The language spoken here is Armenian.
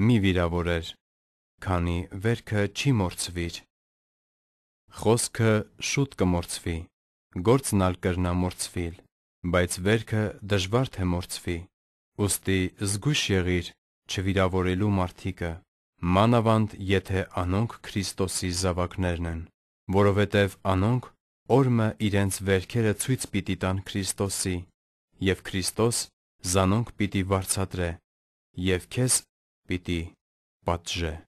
մի վիրավորեր, քանի վերքը չի մորցվիր։ Խոսքը շուտ կմորցվի, գործն ալ կրնա մորցվիլ, բայց վերքը դժվար թե մորցվի։ Ոստի զգույշ եղիր չվիրավորելու մարդիկը, մանավանդ եթե անոնք Քրիստոսի զավակներն են, որովհետև անոնք օրը իրենց վերքերը ցույց պիտի տան Քրիստոսի, եւ Քրիստոս զանոնք պիտի վարչատրե, եւ քեզ pity, patže.